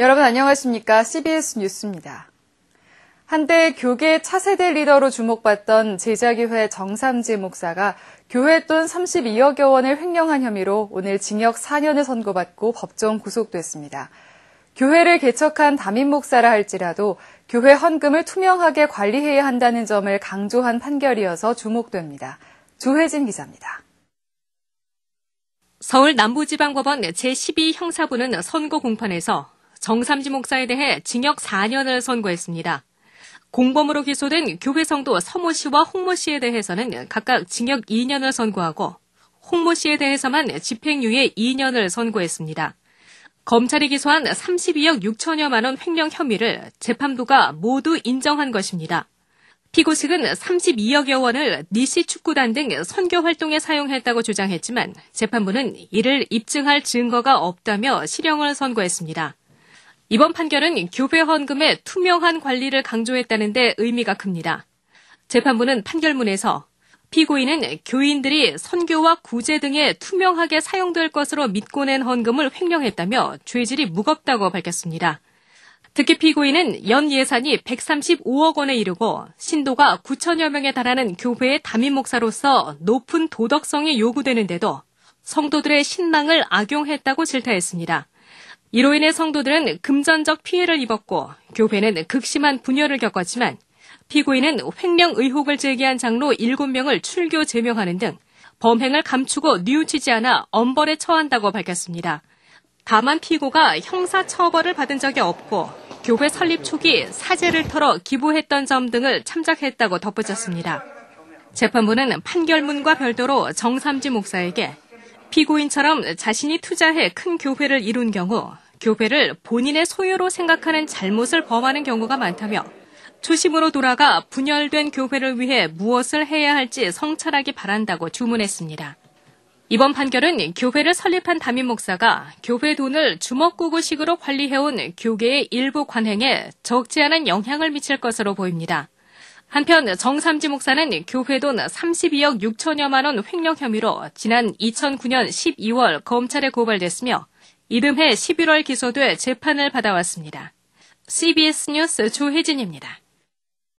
여러분 안녕하십니까? CBS 뉴스입니다. 한때 교계 차세대 리더로 주목받던 제자교회 정삼지 목사가 교회 돈 32억여 원을 횡령한 혐의로 오늘 징역 4년을 선고받고 법정 구속됐습니다. 교회를 개척한 담임 목사라 할지라도 교회 헌금을 투명하게 관리해야 한다는 점을 강조한 판결이어서 주목됩니다. 조혜진 기자입니다. 서울 남부지방법원 제12 형사부는 선고 공판에서 정삼지 목사에 대해 징역 4년을 선고했습니다. 공범으로 기소된 교회 성도 서모 씨와 홍모 씨에 대해서는 각각 징역 2년을 선고하고 홍모 씨에 대해서만 집행유예 2년을 선고했습니다. 검찰이 기소한 32억 6천여만 원 횡령 혐의를 재판부가 모두 인정한 것입니다. 피고 측은 32억여 원을 니시 축구단 등 선교 활동에 사용했다고 주장했지만 재판부는 이를 입증할 증거가 없다며 실형을 선고했습니다. 이번 판결은 교회 헌금의 투명한 관리를 강조했다는 데 의미가 큽니다. 재판부는 판결문에서 피고인은 교인들이 선교와 구제 등에 투명하게 사용될 것으로 믿고 낸 헌금을 횡령했다며 죄질이 무겁다고 밝혔습니다. 특히 피고인은 연 예산이 135억 원에 이르고 신도가 9천여 명에 달하는 교회의 담임 목사로서 높은 도덕성이 요구되는데도 성도들의 신망을 악용했다고 질타했습니다. 이로 인해 성도들은 금전적 피해를 입었고 교회는 극심한 분열을 겪었지만 피고인은 횡령 의혹을 제기한 장로 7명을 출교 제명하는 등 범행을 감추고 뉘우치지 않아 엄벌에 처한다고 밝혔습니다. 다만 피고가 형사 처벌을 받은 적이 없고 교회 설립 초기 사제를 털어 기부했던 점 등을 참작했다고 덧붙였습니다. 재판부는 판결문과 별도로 정삼지 목사에게 피고인처럼 자신이 투자해 큰 교회를 이룬 경우 교회를 본인의 소유로 생각하는 잘못을 범하는 경우가 많다며 초심으로 돌아가 분열된 교회를 위해 무엇을 해야 할지 성찰하기 바란다고 주문했습니다. 이번 판결은 교회를 설립한 담임 목사가 교회 돈을 주먹구구식으로 관리해온 교계의 일부 관행에 적지 않은 영향을 미칠 것으로 보입니다. 한편 정삼지 목사는 교회 돈 32억 6천여만 원 횡령 혐의로 지난 2009년 12월 검찰에 고발됐으며 이듬해 11월 기소돼 재판을 받아왔습니다. CBS 뉴스 조혜진입니다.